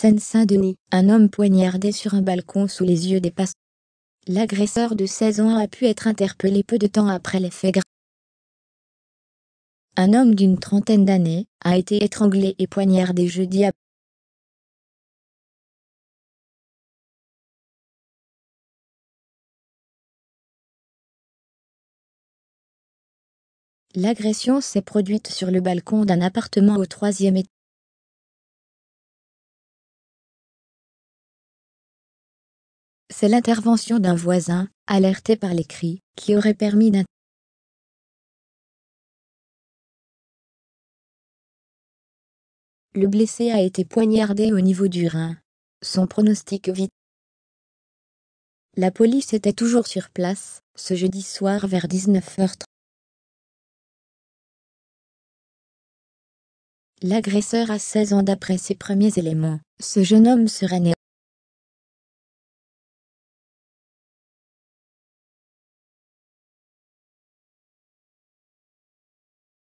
Seine-Saint-Denis, un homme poignardé sur un balcon sous les yeux des passants. L'agresseur de 16 ans a pu être interpellé peu de temps après les faits Un homme d'une trentaine d'années a été étranglé et poignardé jeudi à L'agression s'est produite sur le balcon d'un appartement au troisième étage. c'est l'intervention d'un voisin, alerté par les cris, qui aurait permis d'intervenir. Le blessé a été poignardé au niveau du rein. Son pronostic vit. La police était toujours sur place, ce jeudi soir vers 19h30. L'agresseur a 16 ans d'après ses premiers éléments. Ce jeune homme serait né